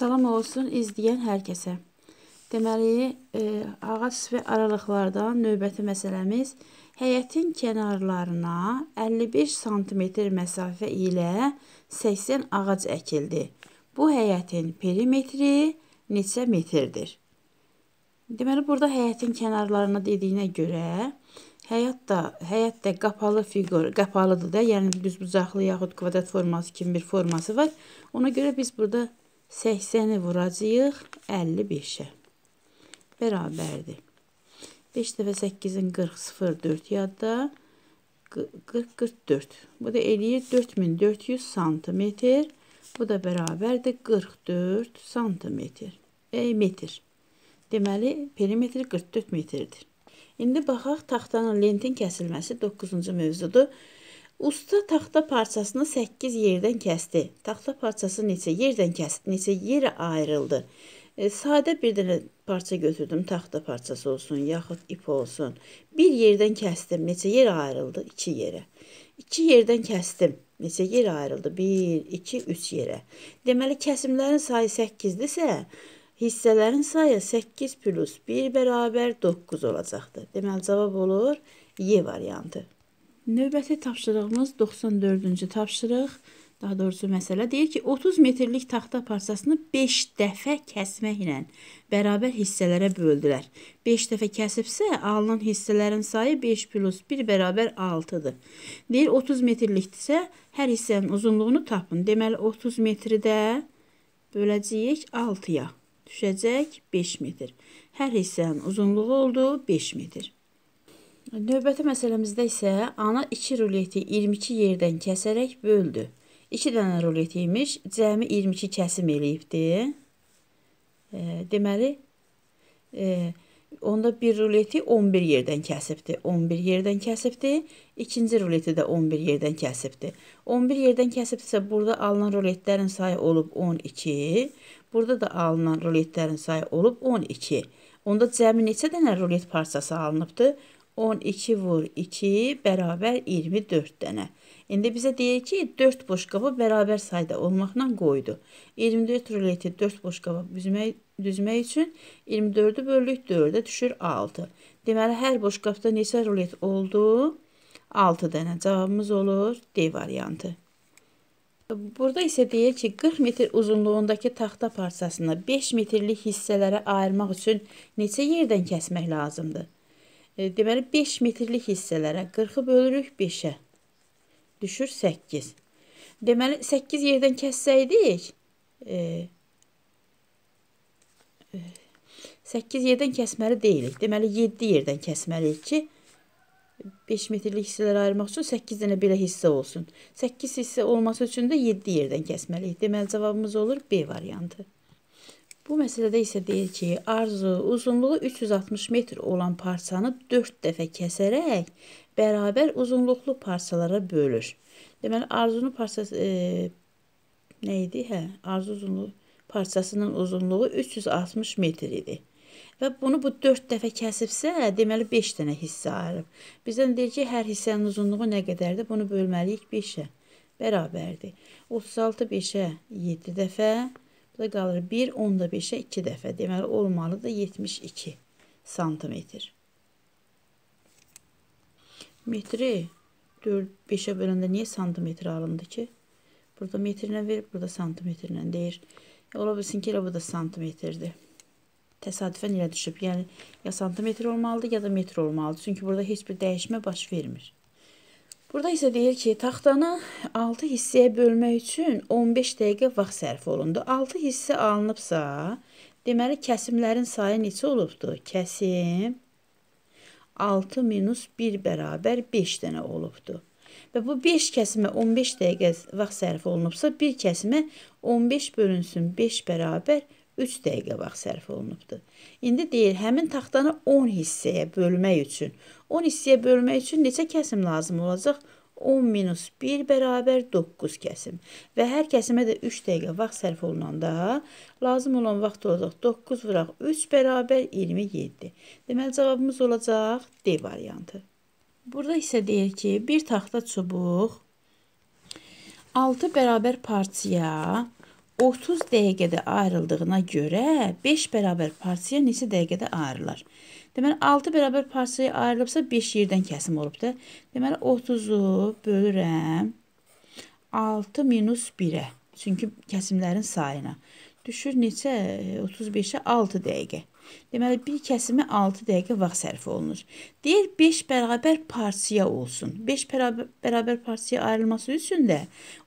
Salam olsun izləyən hər kəsə. Deməli, e, ağac və aralıqlardan növbəti məsələmiz həyətin kənarlarına 55 sm məsafə ilə 80 ağac əkildi. Bu həyətin perimetri neçə metrdir? Deməli, burada həyətin kənarlarına dediyinə görə Həyat da, həyat da qapalı fiqur, qapalıdır da, yəni düz bucaqlı yaxud kvadrat forması kimi bir forması var. Ona görə biz burada 80-i vuracağıq 55-ə. Bərabərdir. 5 dəfə 8-in 40, 0, 4 yadda 40, 44. Bu da eləyir 4400 santimetr. Bu da bərabərdir 44 santimetr. E, metr. Deməli, perimetri 44 metrdir. İndi baxaq, taxtanın lentin kəsilməsi 9-cu mövzudur. Usta taxta parçasını 8 yerdən kəsdi. Taxta parçası neçə yerdən kəsdi, neçə yerə ayrıldı. E, sadə bir dənə parça götürdüm, taxta parçası olsun, yaxud ip olsun. Bir yerdən kəsdim, neçə yerə ayrıldı? 2 yerə. 2 yerdən kəsdim. Neçə yerə ayrıldı? 1, 2, 3 yerə. Deməli kəsimlərin sayı 8-dirsə, hissələrin sayı 8 plus 1 bərabər 9 olacaqdır. Deməli cavab olur Y variantı. Növbəti tapşırığımız 94-cü tapşırıq. Daha doğrusu məsələ deyir ki, 30 metrlik taxta parçasını 5 dəfə kəsməklə bərabər hissələrə böldülər. 5 dəfə kəsibsə, alınan hissələrin sayı 5 plus 1 bərabər 6-dır. Deyir, 30 metrlikdirsə, hər hissənin uzunluğunu tapın. Deməli, 30 metri də böləcəyik 6-ya. Düşəcək 5 metr. Hər hissənin uzunluğu oldu 5 metr. Növbəti məsələmizdə isə ana 2 ruleti 22 yerdən kəsərək böldü. 2 dənə rulet imiş, cəmi 22 kəsim eləyibdi. E, deməli, e, onda bir ruleti 11 yerdən kəsibdi. 11 yerdən kəsibdi, ikinci ruleti də 11 yerdən kəsibdi. 11 yerdən kəsibdisə, burada alınan ruletlərin sayı olub 12, burada da alınan ruletlərin sayı olub 12. Onda cəmi neçə dənə rulet parçası alınıbdı? 12. 12 vur 2 bərabər 24 dənə. İndi bizə deyir ki, 4 boş qaba bərabər sayda olmaqla qoydu. 24 ruleti 4 boş qaba düzmək, düzmək üçün 24-ü bölük 4-ə düşür 6. Deməli, hər boş qabda neçə rulet oldu? 6 dənə cavabımız olur D variantı. Burada isə deyir ki, 40 metr uzunluğundakı taxta parçasını 5 metrlik hissələrə ayırmaq üçün neçə yerdən kəsmək lazımdır? E, deməli 5 metrlik hissələrə 40-ı bölürük 5-ə. Düşür 8. Deməli 8 yerdən kəssəydik, 8 e, e, yerdən kəsməli deyilik. Deməli 7 yerdən kəsməliyik ki, 5 metrlik hissələrə ayırmaq üçün 8 dənə belə hissə olsun. 8 hissə olması üçün də 7 yerdən kəsməliyik. Deməli cavabımız olur B variantı. Bu məsələdə isə deyəcək, arzu uzunluğu 360 metr olan parçanı 4 dəfə kəsərək bərabər uzunluqlu parçalara bölür. Deməli, arzunun parçası e, nə idi? Hə, arzu uzunluğu parçasının uzunluğu 360 metr idi. Və bunu bu 4 dəfə kəsibsə, deməli 5 dənə hissə ayırıb. Bizdən deyəcək, hər hissənin uzunluğu nə qədərdir? Bunu bölməliyik 5-ə. Bərabərdir. 36 5-ə 7 dəfə, 7 dəfə Bu da qalır 1 onda 5-ə 2 dəfə. Deməli da 72 santimetr. Metri 4 5-ə böləndə niyə santimetr alındı ki? Burada metrlə verib, burada santimetrlə deyir. Ola bilsin ki, elə bu da santimetrdir. Təsadüfən elə düşüb. Yəni ya santimetr olmalıdır, ya da metr olmalıdır. Çünki burada heç bir dəyişmə baş vermir. Burada isə deyir ki, taxtanı 6 hissəyə bölmək üçün 15 dəqiqə vaxt sərf olundu. 6 hissə alınıbsa, deməli kəsimlərin sayı neçə olubdu? Kəsim 6 minus 1 bərabər 5 dənə olubdu. Və bu 5 kəsimə 15 dəqiqə vaxt sərf olunubsa, bir kəsimə 15 bölünsün 5 bərabər 5 3 dəqiqə vaxt sərf olunubdu. İndi deyir, həmin taxtanı 10 hissəyə bölmək üçün, 10 hissəyə bölmək üçün neçə kəsim lazım olacaq? 10 minus 1 bərabər 9 kəsim. Və hər kəsimə də 3 dəqiqə vaxt sərf olunanda lazım olan vaxt olacaq 9 vuraq 3 bərabər 27. Deməli cavabımız olacaq D variantı. Burada isə deyir ki, bir taxta çubuq 6 bərabər parçaya 30 dəqiqədə ayrıldığına görə 5 bərabər parçaya neçə dəqiqədə ayrılır? Deməli 6 bərabər parçaya ayrılıbsa 5 yerdən kəsim olub da. Deməli 30-u bölürəm 6 minus 1-ə. Çünki kəsimlərin sayına. Düşür neçə? 35-ə 6 dəqiqə. Deməli bir kəsimə 6 dəqiqə vaxt sərf olunur. Deyir 5 bərabər parçaya olsun. 5 bərabər parçaya ayrılması üçün də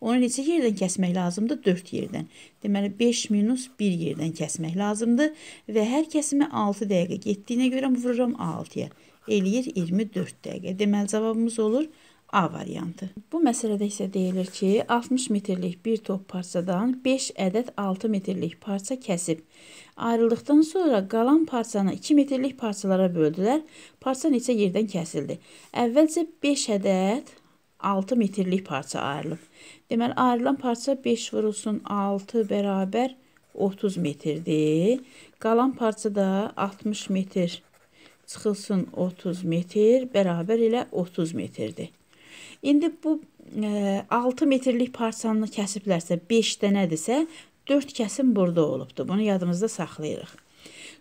onu neçə yerdən kəsmək lazımdır? 4 yerdən. Deməli 5 minus 1 yerdən kəsmək lazımdır və hər kəsimə 6 dəqiqə getdiyinə görə vururam 6-ya. Eləyir 24 dəqiqə. Deməli cavabımız olur 6. A variantı. Bu məsələdə isə deyilir ki, 60 metrlik bir top parçadan 5 ədəd 6 metrlik parça kəsib. Ayrıldıqdan sonra qalan parçanı 2 metrlik parçalara böldülər. Parça neçə yerdən kəsildi? Əvvəlcə 5 ədəd 6 metrlik parça ayrılıb. Deməli, ayrılan parça 5 vurulsun 6 bərabər 30 metrdir. Qalan parça da 60 metr çıxılsın 30 metr bərabər ilə 30 metrdir. İndi bu e, 6 metrlik parçanı kəsiblərsə, 5 dənədirsə, 4 kəsim burada olubdu. Bunu yadımızda saxlayırıq.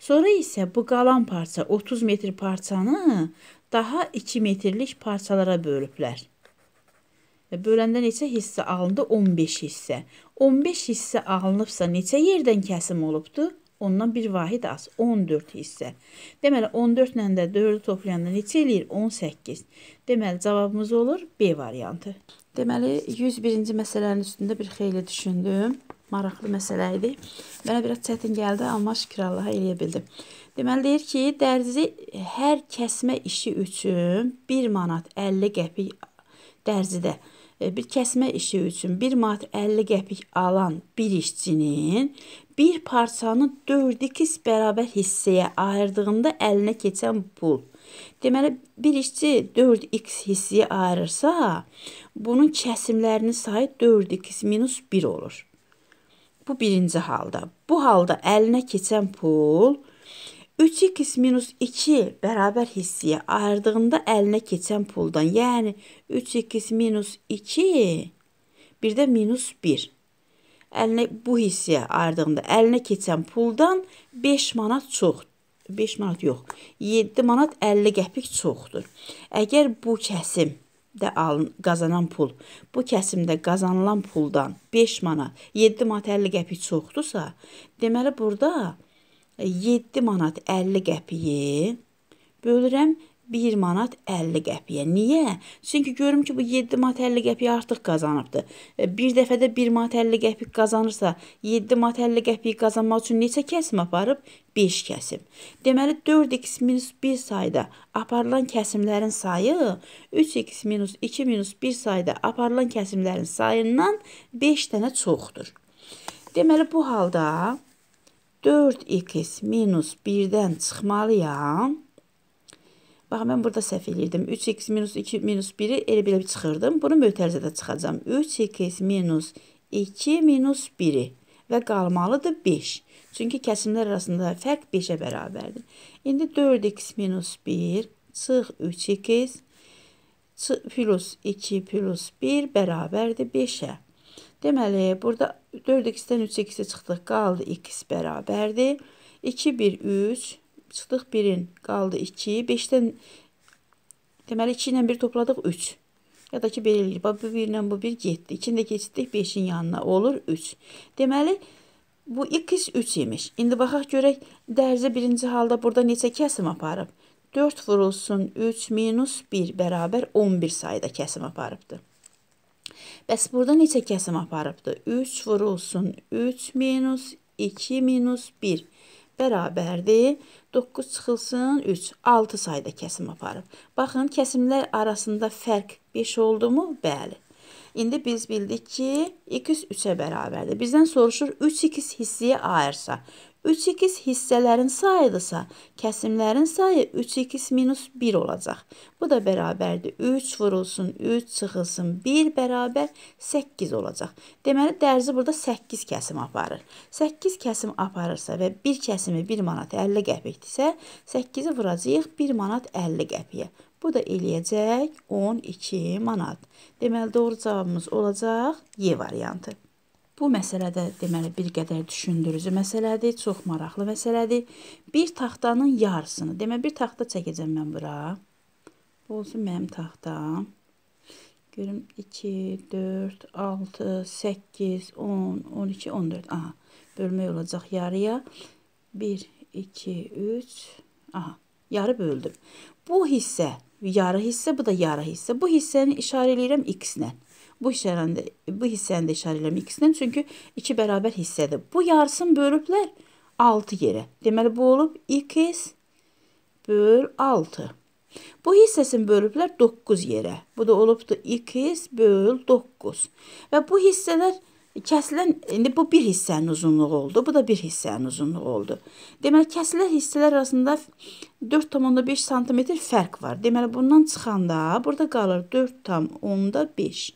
Sonra isə bu qalan parça 30 metr parçanı daha 2 metrlik parçalara bölüblər. E, böləndə neçə hissə alındı? 15 hissə. 15 hissə alınıbsa neçə yerdən kəsim olubdu? ondan bir vahid az 14 hissə. Deməli 14 ilə də 4-ü toplayanda neçə eləyir? 18. Deməli cavabımız olur B variantı. Deməli 101-ci məsələnin üstündə bir xeyli düşündüm. Maraqlı məsələ idi. Mənə biraz çətin gəldi, amma şükür Allaha eləyə bildim. Deməli deyir ki, dərzi hər kəsmə işi üçün 1 manat 50 qəpik dərzidə E, bir kəsmə işi üçün 1 manat 50 qəpik alan bir işçinin bir parçanı 4-2 bərabər hissəyə ayırdığında əlinə keçən pul Deməli bir işçi 4x hissəyə ayırırsa, bunun kəsimlərinin sayı 4x minus 1 olur. Bu birinci halda. Bu halda əlinə keçən pul 3x-2 bərabər hissəyə ayırdığında əlinə keçən puldan, yəni 3x-2 bir də minus 1. Əlinə bu hissəyə ayırdığında əlinə keçən puldan 5 manat çoxdur. 5 manat yox, 7 manat 50 qəpik çoxdur. Əgər bu kəsim də alın, qazanan pul, bu kəsimdə qazanılan puldan 5 manat, 7 manat 50 qəpik çoxdursa, deməli burada 7 manat 50 qəpiyi bölürəm 1 manat 50 qəpiyə. Niyə? Çünki görüm ki, bu 7 manat 50 qəpiyə artıq qazanıbdı. E, bir dəfədə 1 manat 50 qəpik qazanırsa, 7 manat 50 qəpiyi qazanmaq üçün neçə kəsim aparıb? 5 kəsim. Deməli 4x-1 sayda aparılan kəsimlərin sayı 3x-2-1 sayda aparılan kəsimlərin sayından 5 dənə çoxdur. Deməli bu halda 4x minus 1-dən çıxmalıyam. Bax, mən burada səhv edirdim. 3x minus 2 minus 1-i elə belə bir çıxırdım. Bunu mötərizədə çıxacam. 3x minus 2 minus 1-i və qalmalıdır 5. Çünki kəsimlər arasında fərq 5-ə bərabərdir. İndi 4x minus 1 çıx 3x çıx, plus 2 plus 1 bərabərdir 5-ə. Deməli, burada 4x-dən 3x-i çıxdıq, qaldı x bərabərdir. 2, 1, 3, çıxdıq 1-in, qaldı 2, 5-dən, deməli 2 ilə 1 topladıq 3. Ya da ki, belə eləyir, bu 1 ilə bu 1 getdi, 2-ni də keçirdik 5-in yanına, olur 3. Deməli, bu x 3 imiş. İndi baxaq görək, dərzə birinci halda burada neçə kəsim aparıb? 4 vurulsun 3 minus 1 bərabər 11 sayda kəsim aparıbdır. Bəs burada neçə kəsim aparıbdı? 3 vurulsun 3 minus 2 minus 1 bərabərdir. 9 çıxılsın 3. 6 sayda kəsim aparıb. Baxın, kəsimlər arasında fərq 5 oldumu? Bəli. İndi biz bildik ki, 2x 3-ə bərabərdir. Bizdən soruşur 3x hissəyə ayırsa. 3x hissələrin sayıdırsa, kəsimlərin sayı 3x-1 olacaq. Bu da bərabərdir. 3 vurulsun, 3 çıxılsın, 1 bərabər 8 olacaq. Deməli, dərzi burada 8 kəsim aparır. 8 kəsim aparırsa və 1 kəsimi 1 manat 50 qəpikdirsə, 8-i vuracaq 1 manat 50 qəpiyə. Bu da eləyəcək 12 manat. Deməli, doğru cavabımız olacaq Y variantı. Bu məsələ də deməli bir qədər düşündürücü məsələdir, çox maraqlı məsələdir. Bir taxtanın yarısını, demə bir taxta çəkəcəm mən bura. Bu olsun mənim taxtam. Görüm 2 4 6 8 10 12 14. Aha. Bölmək olacaq yarıya. 1 2 3 Aha. Yarı böldüm. Bu hissə yarı hissə, bu da yarı hissə. Bu hissəni işarə eləyirəm x-lə. Bu hissənin də bu hissəni də işarə eləmək ikisindən çünki iki bərabər hissədir. Bu yarısını bölüblər 6 yerə. Deməli bu olub 2x böl 6. Bu hissəsini bölüblər 9 yerə. Bu da olubdu 2x böl 9. Və bu hissələr kəsilən indi bu bir hissənin uzunluğu oldu. Bu da bir hissənin uzunluğu oldu. Deməli kəsilən hissələr arasında 4.5 sm fərq var. Deməli bundan çıxanda burada qalır 4.5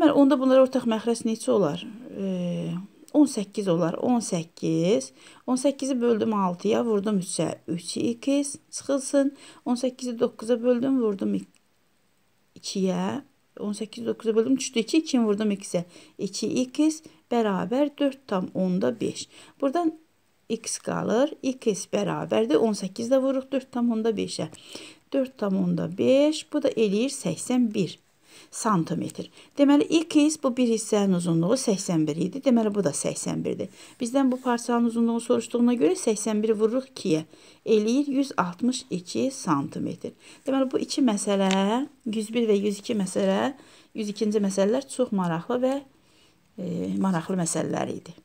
Deməli, onda bunlara ortaq məxrəc neçə olar? E, 18 olar. 18. 18-i böldüm 6-ya, vurdum 3-ə. 3x çıxılsın. 18-i 9-a böldüm, vurdum 2-yə. 18-i 9-a böldüm, 3-dür 2, 2-ni vurdum x-ə. 2x bərabər 4 tam 10-da 5. Buradan x qalır. x bərabərdir. 18 də vururuq 4 tam 10-da 5-ə. 4 tam 10-da 5. Bu da eləyir 81 santimetr. Deməli ilk hiss bu bir hissənin uzunluğu 81 idi. Deməli bu da 81-dir. Bizdən bu parçanın uzunluğunu soruşduğuna görə 81-i vururuq 2-yə. Eləyir 162 santimetr. Deməli bu iki məsələ, 101 və 102 məsələ, 102-ci məsələlər çox maraqlı və e, maraqlı məsələlər idi.